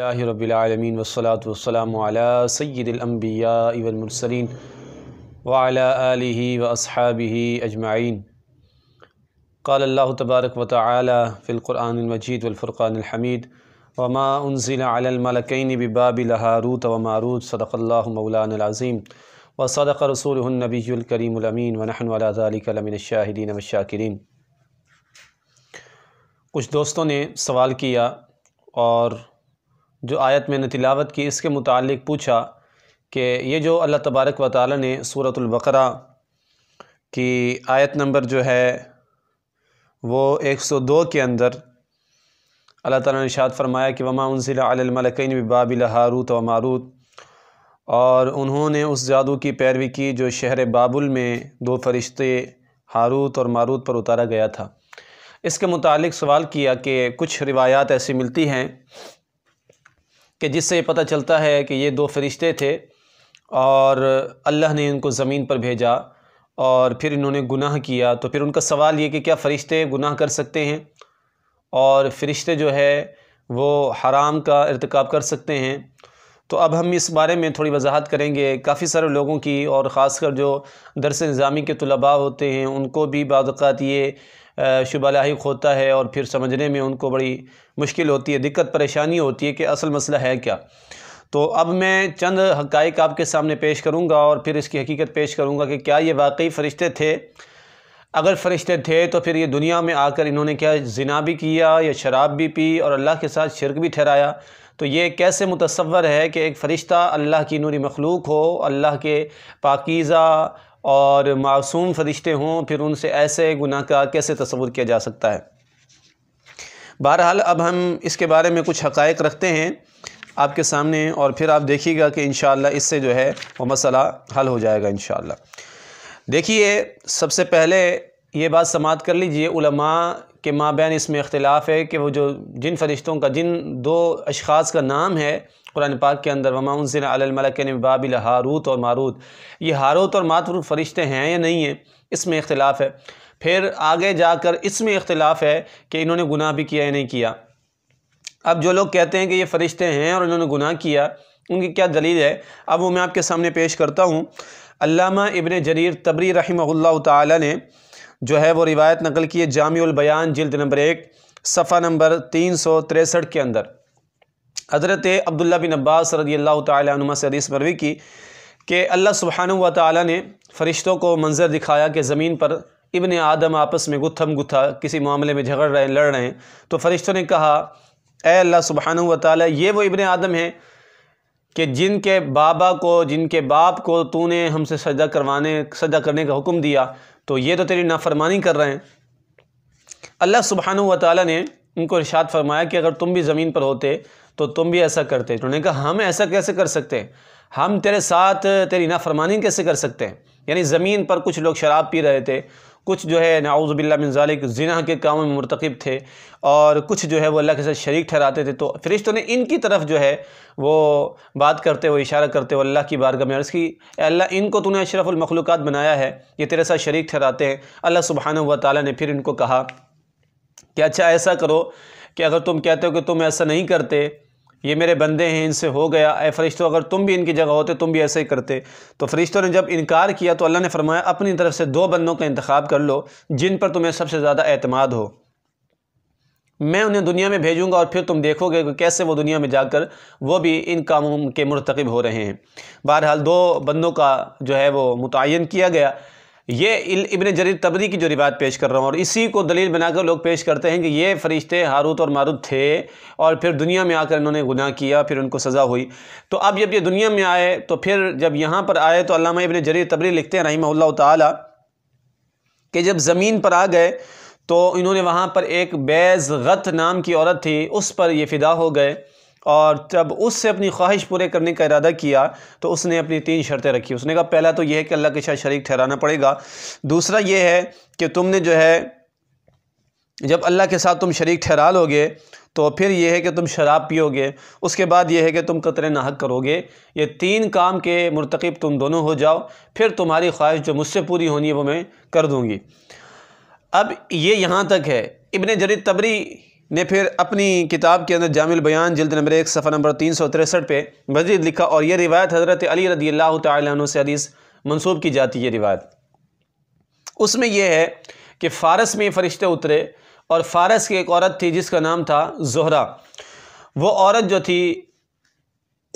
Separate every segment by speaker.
Speaker 1: रबीआलमीन वसलात वसलाम सैदम्बिया इवलमरसलिन वाला वसहाबी अजमाइन काल्ला तबारक व तालिलक़ुरानमजीद वफ़ुर्क़ानहमीद वमा उनज़िलामलकैन बबाबिलहारूत व मारूत सदक़ल्ला मौलानज़ीम व सदक़ रसूलनबीकरीमीन वनहन शाहिदीन वशाकिरीन कुछ दोस्तों ने सवाल किया और जो आयत मैंने तिलावत की इसके मुतल पूछा कि ये जो अल्लाह तबारक व ताली ने सूरतुल्बकरा की आयत नंबर जो है वो एक सौ दो के अंदर अल्लाह ताला ने शाद फरमाया कि वमा उनसिलामलकिन बाबिल हारूत व मारूत और उन्होंने उस जादू की पैरवी की जो शहर बाबुल में दो फरिश्ते हारूत और मारूत पर उतारा गया था इसके मुतालिक सवाल किया कि कुछ रिवायात ऐसी मिलती हैं कि जिससे ये पता चलता है कि ये दो फरिश्ते थे और अल्लाह ने इनको ज़मीन पर भेजा और फिर इन्होंने गुनाह किया तो फिर उनका सवाल ये कि क्या फ़रिश्ते गुनाह कर सकते हैं और फ़रिश्ते जो है वो हराम का इरतकब कर सकते हैं तो अब हम इस बारे में थोड़ी वजाहत करेंगे काफ़ी सारे लोगों की और ख़ासकर जो दरस निज़ामी के तलबा होते हैं उनको भी बात ये शुबा लाइक होता है और फिर समझने में उनको बड़ी मुश्किल होती है दिक्कत परेशानी होती है कि असल मसला है क्या तो अब मैं चंद हक़ आपके सामने पेश करूँगा और फिर इसकी हकीकत पेश करूँगा कि क्या ये वाकई फ़रिश्ते थे अगर फ़रिश्ते थे तो फिर ये दुनिया में आकर इन्होंने क्या जिना भी किया या शराब भी पी और अल्लाह के साथ शिरक भी ठहराया तो ये कैसे मुतसवर है कि एक फ़रिश्ता अल्लाह की नूरी मखलूक हो अल्लाह के पाकिज़ा और मासूम फ़रिश्ते हों फिर उनसे ऐसे गुनाह का कैसे तस्वुर किया जा सकता है बहरहाल अब हम इसके बारे में कुछ हक़ रखते हैं आपके सामने और फिर आप देखिएगा कि इन इससे जो है वह मसला हल हो जाएगा इन देखिए सबसे पहले ये बात समात कर लीजिए कि बहन इसमें इख्तलाफ है कि वो जो जिन फरिश्तों का जिन दो अशास का नाम है कुरान पाक के अंदर वमा उनसे अलमलकन बाबिल हारूत और मारूत ये हारूत और मातरूत फ़रिश्ते हैं या नहीं हैं इसमें इख्तलाफ है फिर आगे जाकर इसमें इख्तलाफ है कि इन्होंने गुनाह भी किया या नहीं किया अब जो लोग कहते हैं कि ये फ़रिश्ते हैं और इन्होंने गुनाह किया उनकी क्या दलील है अब वो मैं आपके सामने पेश करता हूँ अलामा इबन जरीर तबरी रही ने जो है वो रिवायत नकल की है जामिउल बयान जिल्द नंबर एक सफ़ा नंबर तीन सौ तिरसठ के अंदर हज़रत अब्दुल्ला बिन अब्बास रदी अल्लाह तुमा से हदीस मरवी की कि अल्लाह सुबहान व ताली ने फ़रिश्तों को मंज़र दिखाया कि ज़मीन पर इबन आदम आपस में गुत्थम गुत्था किसी मामले में झगड़ रहे हैं लड़ रहे हैं तो फ़रिश्तों ने कहा ए अल्लाह सुबहान व ताली ये वो इबन आदम हैं कि जिनके बाबा को जिनके बाप को तूने हमसे सजा करवाने सजा करने का हुक्म दिया तो ये तो तेरी नाफरमानी कर रहे हैं अल्लाह सुबहान व ताली ने उनको इर्शाद फरमाया कि अगर तुम भी ज़मीन पर होते तो तुम भी ऐसा करते उन्होंने कहा हम ऐसा कैसे कर सकते हैं हम तेरे साथ तेरी नाफरमानी कैसे कर सकते हैं यानी ज़मीन पर कुछ लोग शराब पी रहे थे कुछ जो है नाउज़बिल्ला मिनजालिक जिना के काम में मरतकब थे और कुछ जो है वो अल्लाह के साथ शरीक ठहराते थे तो फरिश्तों ने इनकी तरफ जो है वो बात करते हुए इशारा करते हुए अल्लाह की बारगाह में अर्ज़ की अल्लाह इनको तूने अशरफ़ुलमखलूक़ बनाया है ये तेरे साथ शरीक ठहराते हैं अल्लाह सुबहान व ने फिर इनको कहा कि अच्छा ऐसा करो कि अगर तुम कहते हो कि तुम ऐसा नहीं करते ये मेरे बंदे हैं इनसे हो गया ए फरिश्तों अगर तुम भी इनकी जगह होते तुम भी ऐसे ही करते तो फरिश्तों ने जब इनकार किया तो अल्लाह ने फरमाया अपनी तरफ से दो बंदों का इंतखब कर लो जिन पर तुम्हें सबसे ज़्यादा अतमाद हो मैं उन्हें दुनिया में भेजूंगा और फिर तुम देखोगे कि कैसे वो दुनिया में जाकर वो भी इन कामों के मरतकब हो रहे हैं बहरहाल दो बंदों का जो है वो मुतन किया गया ये इबन जरीर तबरी की जो रिवायत पेश कर रहा हूँ और इसी को दलील बनाकर लोग पेश करते हैं कि ये फरिश्ते हारूत और मारूत थे और फिर दुनिया में आकर इन्होंने गुनाह किया फिर उनको सज़ा हुई तो अब जब ये दुनिया में आए तो फिर जब यहाँ पर आए तो अलामा इबन जरीर तबरी लिखते हैं रही ताला कि जब ज़मीन पर आ गए तो इन्होंने वहाँ पर एक बैज़ गत नाम की औरत थी उस पर ये फ़िदा हो गए और जब उससे अपनी ख्वाहिश पूरे करने का इरादा किया तो उसने अपनी तीन शर्तें रखी उसने कहा पहला तो यह है कि अल्लाह के साथ शरीक ठहराना पड़ेगा दूसरा यह है कि तुमने जो है जब अल्लाह के साथ तुम शरीक ठहरा लोगे तो फिर यह है कि तुम शराब पियोगे उसके बाद यह है कि तुम कतरे नाहक करोगे ये तीन काम के मरतकब तुम दोनों हो जाओ फिर तुम्हारी ख्वाहिश जो मुझसे पूरी होनी है वो मैं कर दूँगी अब ये यहाँ तक है इबन जरीद तबरी ने फिर अपनी किताब के अंदर जामिल बयान जल्द नंबर एक सफ़ा नंबर तीन सौ तिरसठ पर मजीद लिखा और यह रिवायत हज़रत अली रदी अल्लाह तु से हदीस मनसूब की जाती है रिवायत उसमें यह है कि फ़ारस में फ़रिश्ते उतरे और फ़ारस की एक औरत थी जिसका नाम था जहरा वो औरत जो थी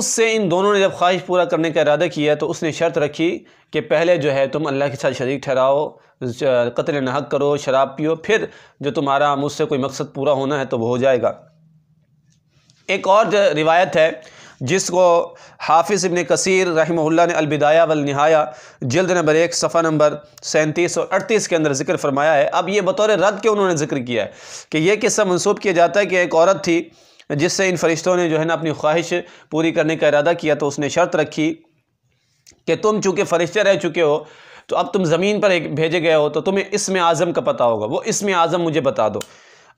Speaker 1: उससे इन दोनों ने जब ख्वाहिश पूरा करने का इरादा किया तो उसने शर्त रखी कि पहले जो है तुम अल्लाह के साथ शरीक ठहराओ कतल नहक करो शराब पियो फिर जो तुम्हारा मुझसे कोई मकसद पूरा होना है तो वो हो जाएगा एक और रिवायत है जिसको हाफिज़ इबन कसीर रहमल्ला ने अलबिदाया वल नहाया जल्द नंबर एक सफ़ा नंबर सैंतीस और अड़तीस के अंदर जिक्र फरमाया है अब ये बतौर रद्द के उन्होंने जिक्र किया है कि यह किस्सा मनसूब किया जाता है कि एक औरत थी जिससे इन फरिश्तों ने जो है ना अपनी ख्वाहिश पूरी करने का इरादा किया तो उसने शर्त रखी कि तुम चूँकि फरिश्ते रह चुके हो तो अब तुम ज़मीन पर एक भेजे गए हो तो तुम्हें इसमें आज़म का पता होगा वो इसमें आज़म मुझे बता दो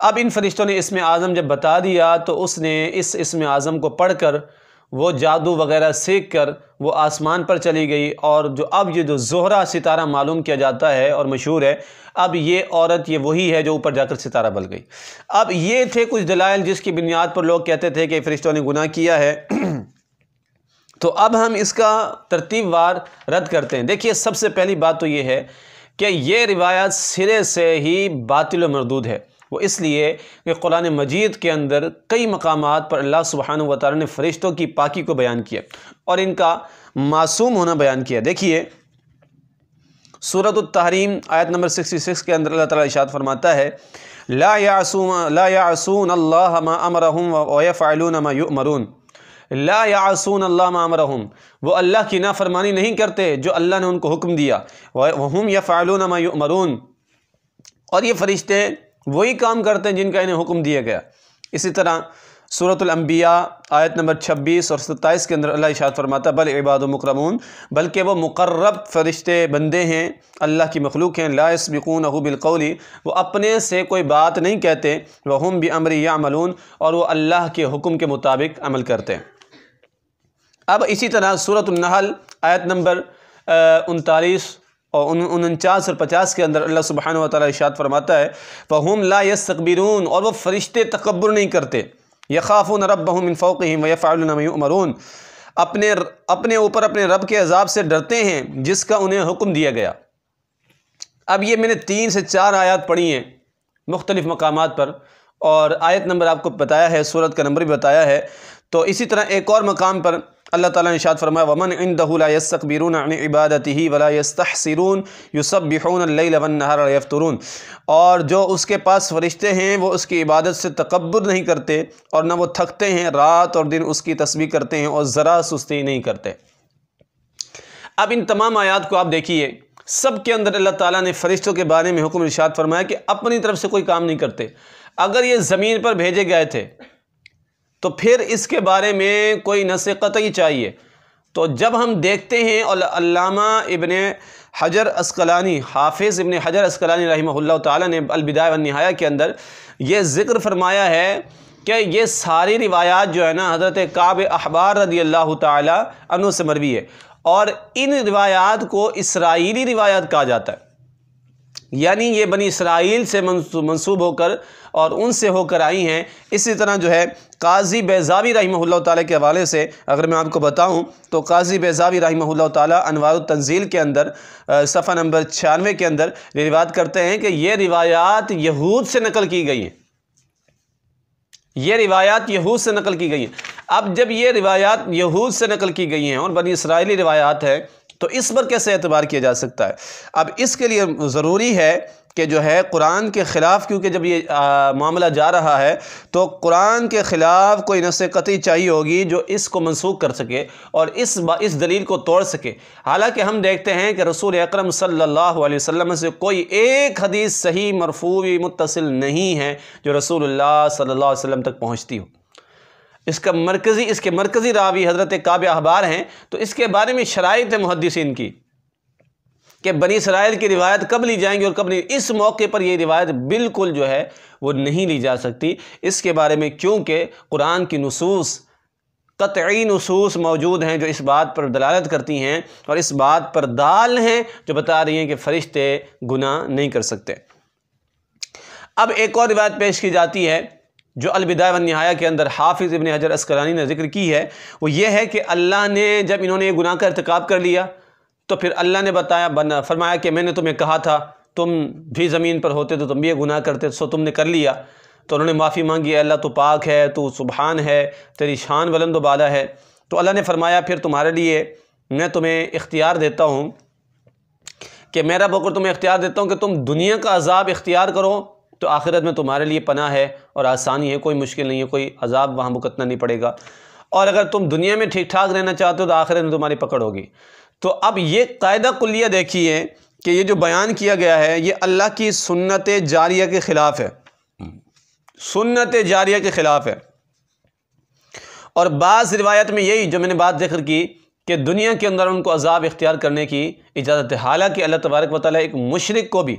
Speaker 1: अब इन फरिश्तों ने इसमें आज़म जब बता दिया तो उसने इस इसमें आज़म को पढ़ कर वो जादू वगैरह सीख कर वो आसमान पर चली गई और जो अब ये जो जोहरा सितारा मालूम किया जाता है और मशहूर है अब ये औरत ये वही है जो ऊपर जाकर सितारा बल गई अब ये थे कुछ दलाइल जिसकी बुनियाद पर लोग कहते थे कि फ़रिश्तों ने गुनाह किया है तो अब हम इसका तरतीबार रद्द करते हैं देखिए सबसे पहली बात तो ये है कि ये रिवायत सिरे से ही बातिल मरदूद है वो इसलिए कि कुरान मजीद के अंदर कई मकाम पर अल्लाह सुबहान व तारा ने फ़रिश्तों की पाकि को बयान किया और इनका मासूम होना बयान किया देखिए सूरत तहरीम आयत नंबर सिक्सटी सिक्स के अंदर अल्लाह ताला इशाद फरमाता है ला यासूम ला यासून अल्लाह अमरहम वफ़ालून मरून ला आसून अल्लाह मरहम वो अल्लाह की नाफरमानी नहीं करते जो अल्लाह ने उनको हुक्म दिया वहम या फ़ालून मरून और ये फ़रिश्ते वही काम करते हैं जिनका इन्हें हुक्म दिया गया इसी तरह सूरतलम्बिया आयत नंबर 26 और 27 के अंदर अल्लाह इशात फरमाता बल मकरमून बल्कि वो मुकर्रब फरिश्ते बंदे हैं अल्लाह की मखलूक हैं लासबिकून बिलकौली वो अपने से कोई बात नहीं कहते वहम भी अमर या अमलून और वह अल्लाह के हुक्म के मुताबिक अमल करते हैं अब इसी तरह सूरत नहल आयत नंबर उनतालीस और उनचास और पचास के अंदर अल्लाह सुबहान वाली इशात फरमाता है फ़हम ला यस्तकबिरून और वह फ़रिश्ते तकबर नहीं करते यखाफ़ुन रब बहुमिन वफ़ालमरून अपने अपने ऊपर अपने रब के अजाब से डरते हैं जिसका उन्हें हुक्म दिया गया अब ये मैंने तीन से चार आयात पढ़ी हैं मुख्तलिफ़ मकाम पर और आयत नंबर आपको बताया है सूरत का नंबर भी बताया है तो इसी तरह एक और मकाम पर अल्लाह ताला ने फरमाया वमन इन दहलासकबीरून इबादत ही वलास्तसिरून यूसबिहनहरफ्तरून और जो उसके पास फ़रिश्ते हैं वो उसकी इबादत से तकबर नहीं करते और ना वो थकते हैं रात और दिन उसकी तस्वीर करते हैं और ज़रा सुस्ती नहीं करते अब इन तमाम आयात को आप देखिए सब के अंदर अल्लाह ताला ने फ़रिश्तों के बारे में हुक्म इशाद फरमाया कि अपनी तरफ से कोई काम नहीं करते अगर ये ज़मीन पर भेजे गए थे तो फिर इसके बारे में कोई नस कतई चाहिए तो जब हम देखते हैं और अल्लामा इबन हजर अस्कलानी हाफिज़ इबन हजर अस्कलानी रही ताला ने अलबिदा नहाया के अंदर ये ज़िक्र फरमाया है कि ये सारी रिवायात जो है ना हज़रत काब अहबार रदी अल्लाह तु से मरवी है और इन रिवायात को इसराइली रिवायात कहा जाता है यानी ये बनी इसराइल से मनसूब होकर और उनसे होकर आई हैं इसी तरह जो है काजी बेजावी रही ताली के हवाले से अगर मैं आपको बताऊँ तो काजी बेजावी रही ताली अनवार तंजील के अंदर सफ़ा नंबर छियानवे के अंदर रिवायत करते हैं कि ये रिवायात यहूद से नकल की गई हैं ये रिवायात यहूद से नकल की गई हैं अब जब ये रिवायात यहूद से नकल की गई हैं और बनी इसराइली रिवायात है तो इस पर कैसे एतबार किया जा सकता है अब इसके लिए ज़रूरी है कि जो है कुरान के ख़िलाफ़ क्योंकि जब ये आ, मामला जा रहा है तो कुरान के ख़िलाफ़ कोई नस कती चाहिए होगी जो इसको मनसूख कर सके और इस इस दलील को तोड़ सके हालांकि हम देखते हैं कि रसूल अक्रम सल्ला अलैहि से कोई एक हदीस सही मरफूवी मुतसिल नहीं है जो रसूल सल्ला वसम तक पहुँचती हो इसका मरकज़ी इसके मरकज़ी रावी हज़रत काब अहबार हैं तो इसके बारे में शराइ मुहदसिन की कि बनी इसराइल की रिवायत कब ली जाएंगी और कब नहीं इस मौके पर यह रिवायत बिल्कुल जो है वो नहीं ली जा सकती इसके बारे में क्योंकि कुरान की नसूस कतई नसूस मौजूद हैं जो इस बात पर दलालत करती हैं और इस बात पर दाल हैं जो बता रही हैं कि फ़रिश्ते गुनाह नहीं कर सकते अब एक और रिवायत पेश की जाती है जो अलविदा व नहाया के अंदर हाफिज़ इबन हजर अस्करानी ने जिक्र की है वो ये है कि अल्लाह ने जब इन्होंने ये गुनाह का इरतकब कर लिया तो फिर अल्लाह ने बताया बना फरमाया कि मैंने तुम्हें कहा था तुम भी ज़मीन पर होते तो तुम भी गुनाह करते सो तुमने कर लिया तो उन्होंने माफ़ी मांगी अल्लाह तो पाक है तो सुबहान है तेरी शान बुलंद बाला है तो अल्लाह ने फरमाया फिर तुम्हारे लिए मैं तुम्हें इख्तियार देता हूँ कि मेरा बकर तुम्हें इख्तियार देता हूँ कि तुम दुनिया का अजाब इख्तियार करो तो आखिरत में तुम्हारे लिए पना है और आसानी है कोई मुश्किल नहीं है कोई अजाब वहाँ भुगतना नहीं पड़ेगा और अगर तुम दुनिया में ठीक ठाक रहना चाहते हो तो आखिरत में तुम्हारी पकड़ होगी तो अब ये कायदा कुलिया देखिए कि ये जो बयान किया गया है ये अल्लाह की सुन्नत जारिया के ख़िलाफ़ है सुन्नत जारिया के ख़िलाफ़ है और बाज़ रिवायत में यही जो मैंने बात जिक्र की कि दुनिया के अंदर उनको अजाब इख्तियार करने की इजाज़त है हालांकि अल्लाह तबारक व एक मशरक को भी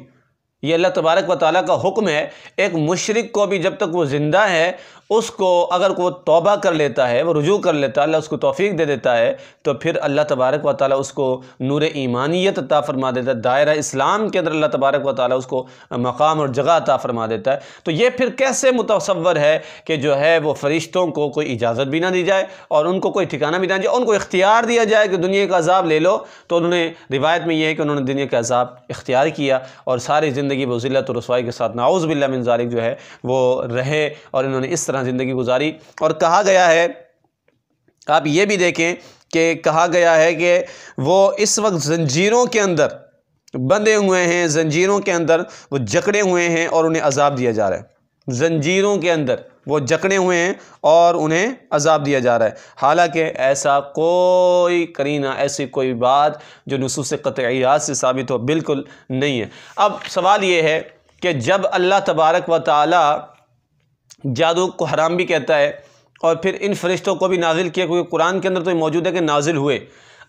Speaker 1: ये अल्लाह तबारक व ताली का हुक्म है एक मशरक को भी जब तक वो ज़िंदा है उसको अगर वो तौबा कर लेता है वो रुजू कर लेता है अल्लाह उसको तोफ़ी दे देता है तो फिर अल्लाह तबारक व ताली उसको नूर ईमानियत अता फरमा देता है दायरा इस्लाम के अंदर अल्लाह तबारक व ताली उसको मकाम और जगह अता फरमा देता है तो ये फिर कैसे मुतवर है कि जो है वो फरिश्तों को कोई इजाज़त भी ना दी जाए और उनको कोई ठिकाना भी ना दिया उनको इख्तियार दिया जाए कि दुनिया का अजाब ले लो तो उन्होंने रिवायत में यह है कि उन्होंने दुनिया का अजाब इख्तियार किया और सारी ज़िंदगी वजिलत और रसवाई के साथ नाउज़ बिल्ला मिनजारिक जो है वो रहे और इन्होंने इस तरह तरह ज़िंदगी गुजारी और कहा गया है आप ये भी देखें कि कहा गया है कि वो इस वक्त जंजीरों के अंदर बंधे हुए हैं जंजीरों के अंदर वो जकड़े हुए हैं और उन्हें अजाब दिया जा रहा है जंजीरों के अंदर वो जकड़े हुए हैं और उन्हें अजाब दिया जा रहा है हालांकि ऐसा कोई करीना ऐसी कोई बात जो नसूस कतियात से साबित हो बिल्कुल नहीं है अब सवाल ये है कि जब अल्लाह तबारक व ताली जादू को हराम भी कहता है और फिर इन फरिश्तों को भी नाजिल किया क्योंकि कुरान के अंदर तो ये मौजूद है कि नाजिल हुए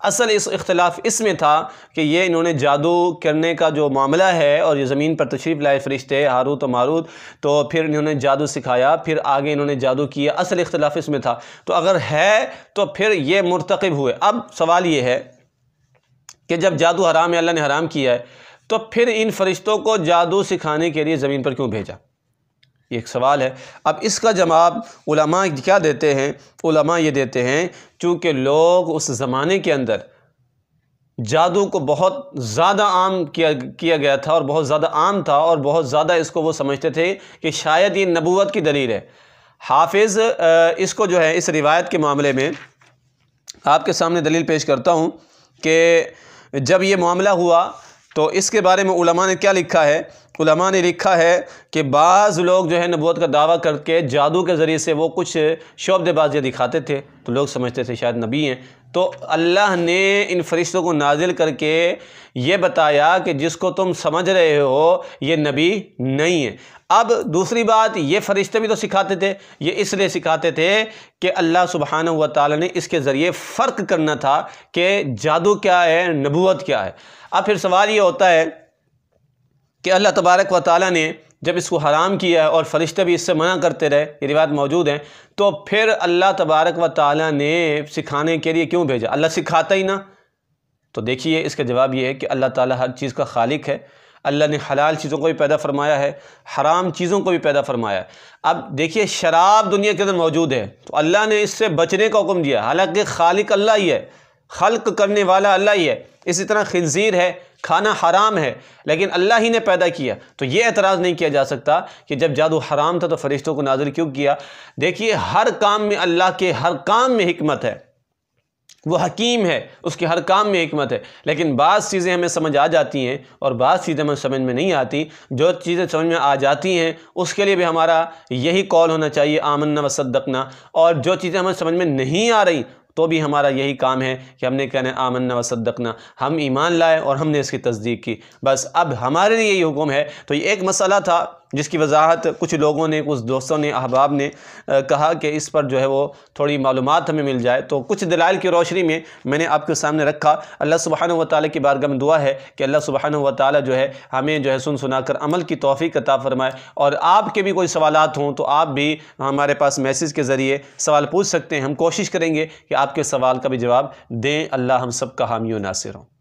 Speaker 1: असल इस इख्तलाफ इसमें था कि ये इन्होंने जादू करने का जो मामला है और ये ज़मीन पर तशरीफ़ लाए फरिश्ते हारूत और मारूत तो फिर इन्होंने जादू सिखाया फिर आगे इन्होंने जादू किया असल इख्तलाफ इसमें था तो अगर है तो फिर ये मरतकब हुए अब सवाल ये है कि जब जादू हराम है अल्लाह ने हराम किया है तो फिर इन फरिश्तों को जादू सिखाने के लिए ज़मीन पर क्यों भेजा ये एक सवाल है अब इसका जवाब उलमा क्या देते हैं उलमा ये देते हैं चूँकि लोग उस ज़माने के अंदर जादू को बहुत ज़्यादा आम किया किया गया था और बहुत ज़्यादा आम था और बहुत ज़्यादा इसको वो समझते थे कि शायद ये नबूत की दलील है हाफिज़ इसको जो है इस रिवायत के मामले में आपके सामने दलील पेश करता हूँ कि जब ये मामला हुआ तो इसके बारे में उलमा ने क्या लिखा है उलमा ने लिखा है कि बाज़ लोग जो है नबूत का दावा करके जादू के ज़रिए से वो कुछ शोबेबाजियाँ दिखाते थे तो लोग समझते थे शायद नबी हैं तो अल्लाह ने इन फरिश्तों को नाजिल करके ये बताया कि जिसको तुम समझ रहे हो ये नबी नहीं है अब दूसरी बात ये फरिश्ते भी तो सिखाते थे ये इसलिए सिखाते थे कि अल्लाह सुबहाना तला ने इसके ज़रिए फ़र्क करना था कि जादू क्या है नबूत क्या है अब फिर सवाल ये होता है कि अल्लाह तबारक व ताली ने जब इसको हराम किया है और फरिश्ते भी इससे मना करते रहे ये रिवायत मौजूद हैं तो फिर अल्लाह तबारक व ताली ने सिखाने के लिए क्यों भेजा अल्लाह सिखाता ही ना तो देखिए इसका जवाब ये है कि अल्लाह ताली हर चीज़ का खालिक है अल्लाह ने हलाल चीज़ों को भी पैदा फरमाया है हराम चीज़ों को भी पैदा फरमाया है अब देखिए शराब दुनिया के अंदर मौजूद है तो अल्लाह ने इससे बचने का हुक्म दिया हालांकि खालिक अल्लाह ही है खल्क करने वाला अल्लाह ही है इसी तरह खंजीर है खाना हराम है लेकिन अल्लाह ही ने पैदा किया तो ये एतराज़ नहीं किया जा सकता कि जब जादू हराम था तो फरिश्तों को नाजिल क्यों किया देखिए हर काम में अल्लाह के हर काम में हमत है वो हकीम है उसके हर काम में हमत है लेकिन बाज़ चीज़ें हमें समझ आ जाती हैं और बाज़ चीज़ें हमें समझ में नहीं आती जो चीज़ें समझ में आ जाती हैं उसके लिए भी हमारा यही कॉल होना चाहिए आमन्ना व सद्दकना और जो चीज़ें हमें समझ में नहीं आ रही तो भी हमारा यही काम है कि हमने कहना आमन्ना वसदकना हम ईमान लाए और हमने इसकी तस्दीक की बस अब हमारे लिए यही हुक्म है तो ये एक मसला था जिसकी वजाहत कुछ लोगों ने कुछ दोस्तों ने अहबाब ने कहा कि इस पर जो है वो थोड़ी मालूम हमें मिल जाए तो कुछ दलाल की रोशनी में मैंने आपके सामने रखा अल्लाह सुबहान व ताली की बारगम दुआ है कि अल्लाह सुबहान व ताली जो है हमें जो है सुन सुना कर अमल की तोफ़ी कता फ़रमाए और आपके भी कोई सवाल हों तो आप भी हमारे पास मैसेज के ज़रिए सवाल पूछ सकते हैं हम कोशिश करेंगे कि आपके सवाल का भी जवाब दें अल्लाह हम सब का हामी नासिर हों